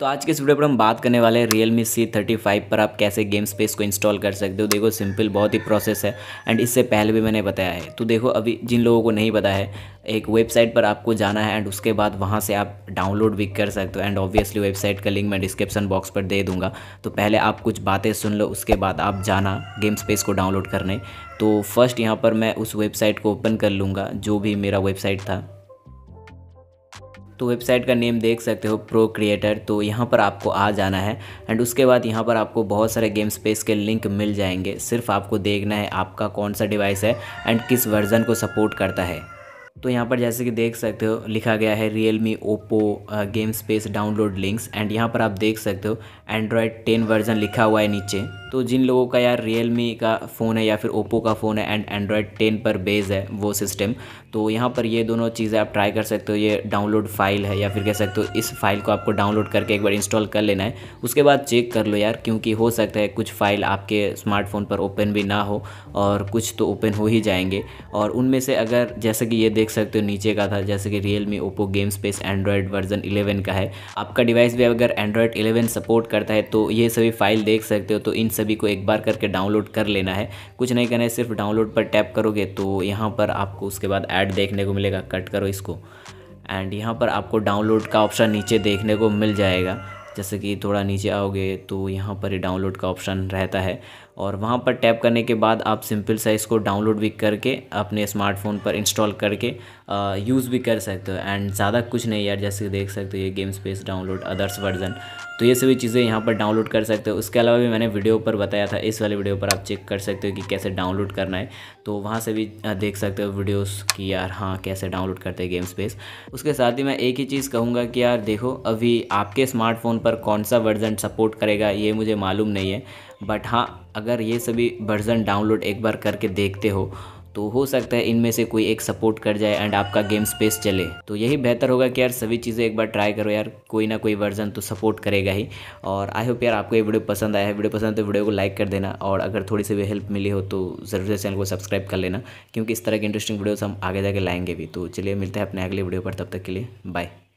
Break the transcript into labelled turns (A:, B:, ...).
A: तो आज के इस वीडियो पर हम बात करने वाले हैं Realme C thirty five पर आप कैसे गेम स्पेस को इंस्टॉल कर सकते हो देखो सिंपल बहुत ही प्रोसेस है एंड इससे पहले भी मैंने बताया है तो देखो अभी जिन लोगों को नहीं पता है एक वेबसाइट पर आपको जाना है एंड उसके बाद वहाँ से आप डाउनलोड भी कर सकते हो एंड ऑब्वियसली वेबसाइट का लिंक मैं डिस्क्रिप्शन बॉक्स पर दे दूँगा तो पहले आप कुछ बातें सुन लो उसके बाद आप जाना गेम स्पेस को डाउनलोड करने तो फर्स्ट यहाँ पर मैं उस वेबसाइट को ओपन कर लूँगा जो भी मेरा वेबसाइट था तो वेबसाइट का नेम देख सकते हो प्रो क्रिएटर तो यहाँ पर आपको आ जाना है एंड उसके बाद यहाँ पर आपको बहुत सारे गेम स्पेस के लिंक मिल जाएंगे सिर्फ आपको देखना है आपका कौन सा डिवाइस है एंड किस वर्ज़न को सपोर्ट करता है तो यहाँ पर जैसे कि देख सकते हो लिखा गया है Realme Oppo game space download links and यहाँ पर आप देख सकते हो एंड्रॉयड टेन वर्जन लिखा हुआ है नीचे तो जिन लोगों का यार रियल मी का फ़ोन है या फिर ओप्पो का फ़ोन है एंड एंड्रॉयड टेन पर बेस है वो सिस्टम तो यहाँ पर ये दोनों चीज़ें आप ट्राई कर सकते हो ये डाउनलोड फाइल है या फिर कह सकते हो इस फाइल को आपको डाउनलोड करके एक बार इंस्टॉल कर लेना है उसके बाद चेक कर लो यार क्योंकि हो सकता है कुछ फ़ाइल आपके स्मार्टफ़ोन पर ओपन भी ना हो और कुछ तो ओपन हो ही जाएंगे और उनमें से अगर जैसे कि ये देख देख सकते हो नीचे का था जैसे कि Realme Oppo game space android version 11 का है आपका डिवाइस भी अगर एंड्रॉयड 11 सपोर्ट करता है तो ये सभी फाइल देख सकते हो तो इन सभी को एक बार करके डाउनलोड कर लेना है कुछ नहीं करना है सिर्फ डाउनलोड पर टैप करोगे तो यहाँ पर आपको उसके बाद ऐड देखने को मिलेगा कट करो इसको एंड यहाँ पर आपको डाउनलोड का ऑप्शन नीचे देखने को मिल जाएगा जैसे कि थोड़ा नीचे आओगे तो यहाँ पर डाउनलोड का ऑप्शन रहता है और वहाँ पर टैप करने के बाद आप सिंपल सा इसको डाउनलोड भी करके अपने स्मार्टफोन पर इंस्टॉल करके यूज़ भी कर सकते हो एंड ज़्यादा कुछ नहीं यार जैसे देख सकते हो ये game space download others version तो ये सभी चीज़ें यहाँ पर डाउनलोड कर सकते हो उसके अलावा भी मैंने वीडियो पर बताया था इस वाले वीडियो पर आप चेक कर सकते हो कि कैसे डाउनलोड करना है तो वहाँ से भी देख सकते हो वीडियोस कि यार हाँ कैसे डाउनलोड करते हैं गेम स्पेस उसके साथ ही मैं एक ही चीज़ कहूँगा कि यार देखो अभी आपके स्मार्टफोन पर पर कौन सा वर्ज़न सपोर्ट करेगा ये मुझे मालूम नहीं है बट हाँ अगर ये सभी वर्ज़न डाउनलोड एक बार करके देखते हो तो हो सकता है इनमें से कोई एक सपोर्ट कर जाए एंड आपका गेम स्पेस चले तो यही बेहतर होगा कि यार सभी चीज़ें एक बार ट्राई करो यार कोई ना कोई वर्जन तो सपोर्ट करेगा ही और आई होप यार आपको ये वीडियो पसंद आया है वीडियो पसंद तो वीडियो को लाइक कर देना और अगर थोड़ी सी भी हेल्प मिली हो तो ज़रूर से चैनल को सब्सक्राइब कर लेना क्योंकि इस तरह के इंटरेस्टिंग वीडियोज़ हम आगे जाके लाएंगे भी तो चलिए मिलते हैं अपने अगले वीडियो पर तब तक के लिए बाय